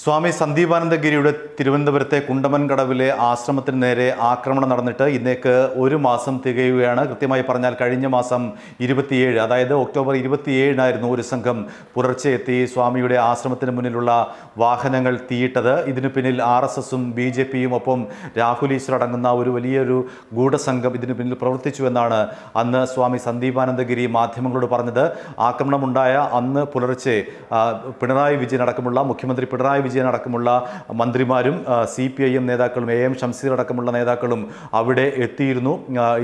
സ്വാമി സന്ദീപാനന്ദഗിരിയുടെ തിരുവനന്തപുരത്തെ കുണ്ടമൻകടവിലെ ആശ്രമത്തിന് നേരെ ആക്രമണം നടന്നിട്ട് ഇന്നേക്ക് ഒരു മാസം തികയുകയാണ് കൃത്യമായി പറഞ്ഞാൽ കഴിഞ്ഞ മാസം ഇരുപത്തിയേഴ് അതായത് ഒക്ടോബർ ഇരുപത്തിയേഴിനായിരുന്നു ഒരു സംഘം പുലർച്ചെ എത്തി സ്വാമിയുടെ ആശ്രമത്തിന് മുന്നിലുള്ള വാഹനങ്ങൾ തീയിട്ടത് ഇതിനു പിന്നിൽ ആർ എസ് എസും ബി ജെ പിയും ഒപ്പം രാഹുൽ ഈശ്വർ അടങ്ങുന്ന ഒരു വലിയൊരു ഗൂഢസംഘം ഇതിനു പിന്നിൽ പ്രവർത്തിച്ചു എന്നാണ് അന്ന് സ്വാമി സന്ദീപാനന്ദഗിരി മാധ്യമങ്ങളോട് പറഞ്ഞത് ആക്രമണമുണ്ടായ അന്ന് പുലർച്ചെ പിണറായി വിജയൻ അടക്കമുള്ള മുഖ്യമന്ത്രി പിണറായി വിജയൻ അടക്കമുള്ള മന്ത്രിമാരും സി പി ഐ എം നേതാക്കളും എ എം ഷംസീർ അടക്കമുള്ള നേതാക്കളും അവിടെ എത്തിയിരുന്നു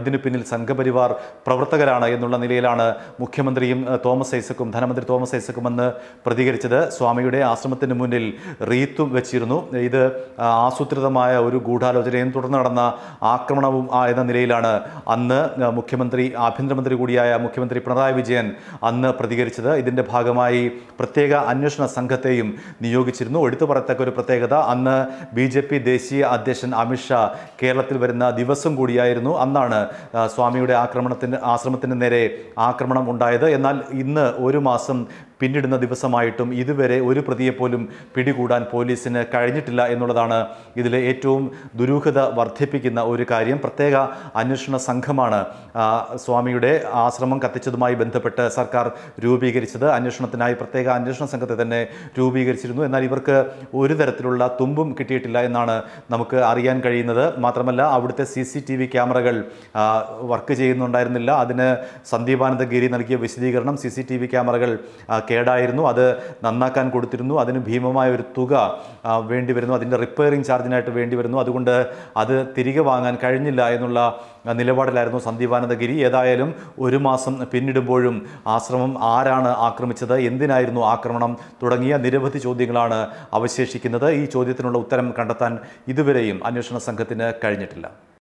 ഇതിനു പിന്നിൽ സംഘപരിവാർ പ്രവർത്തകരാണ് എന്നുള്ള നിലയിലാണ് മുഖ്യമന്ത്രിയും തോമസ് ഐസക്കും ധനമന്ത്രി തോമസ് ഐസക്കും അന്ന് പ്രതികരിച്ചത് സ്വാമിയുടെ ആശ്രമത്തിന് മുന്നിൽ റീത്തും വെച്ചിരുന്നു ഇത് ആസൂത്രിതമായ ഒരു ഗൂഢാലോചനയും തുടർന്ന് നടന്ന ആക്രമണവും എന്ന നിലയിലാണ് അന്ന് മുഖ്യമന്ത്രി ആഭ്യന്തരമന്ത്രി കൂടിയായ മുഖ്യമന്ത്രി പിണറായി വിജയൻ അന്ന് പ്രതികരിച്ചത് ഇതിൻ്റെ ഭാഗമായി പ്രത്യേക അന്വേഷണ സംഘത്തെയും നിയോഗിച്ചിരുന്നു എടുത്തു പറയത്തക്ക ഒരു പ്രത്യേകത അന്ന് ബി ജെ പി ദേശീയ അധ്യക്ഷൻ അമിത്ഷാ കേരളത്തിൽ വരുന്ന ദിവസം കൂടിയായിരുന്നു അന്നാണ് സ്വാമിയുടെ ആക്രമണത്തിന് ആശ്രമത്തിന് നേരെ ആക്രമണം ഉണ്ടായത് എന്നാൽ ഇന്ന് ഒരു മാസം പിന്നിടുന്ന ദിവസമായിട്ടും ഇതുവരെ ഒരു പ്രതിയെപ്പോലും പിടികൂടാൻ പോലീസിന് കഴിഞ്ഞിട്ടില്ല എന്നുള്ളതാണ് ഇതിലെ ഏറ്റവും ദുരൂഹത വർദ്ധിപ്പിക്കുന്ന ഒരു കാര്യം പ്രത്യേക അന്വേഷണ സംഘമാണ് സ്വാമിയുടെ ആശ്രമം കത്തിച്ചതുമായി ബന്ധപ്പെട്ട് സർക്കാർ രൂപീകരിച്ചത് അന്വേഷണത്തിനായി പ്രത്യേക അന്വേഷണ സംഘത്തെ തന്നെ രൂപീകരിച്ചിരുന്നു എന്നാൽ ഇവർക്ക് അവർക്ക് ഒരു തരത്തിലുള്ള തുമ്പും കിട്ടിയിട്ടില്ല എന്നാണ് നമുക്ക് അറിയാൻ കഴിയുന്നത് മാത്രമല്ല അവിടുത്തെ സി സി ടി വി ക്യാമറകൾ വർക്ക് ചെയ്യുന്നുണ്ടായിരുന്നില്ല അതിന് സന്ദീപാനന്ദഗിരി നൽകിയ വിശദീകരണം സി സി ടി വി ക്യാമറകൾ കേടായിരുന്നു അത് നന്നാക്കാൻ കൊടുത്തിരുന്നു അതിന് ഭീമമായ ഒരു തുക വേണ്ടിവരുന്നു അതിൻ്റെ റിപ്പയറിംഗ് ചാർജിനായിട്ട് വേണ്ടി വരുന്നു അതുകൊണ്ട് അത് തിരികെ വാങ്ങാൻ കഴിഞ്ഞില്ല എന്നുള്ള നിലപാടിലായിരുന്നു സന്ദീപാനന്ദഗിരി ഏതായാലും ഒരു മാസം പിന്നിടുമ്പോഴും ആശ്രമം ആരാണ് ആക്രമിച്ചത് എന്തിനായിരുന്നു ആക്രമണം തുടങ്ങിയ നിരവധി ചോദ്യങ്ങളാണ് അവശേഷിക്കുന്നത് ഈ ചോദ്യത്തിനുള്ള ഉത്തരം കണ്ടെത്താൻ ഇതുവരെയും അന്വേഷണ സംഘത്തിന് കഴിഞ്ഞിട്ടില്ല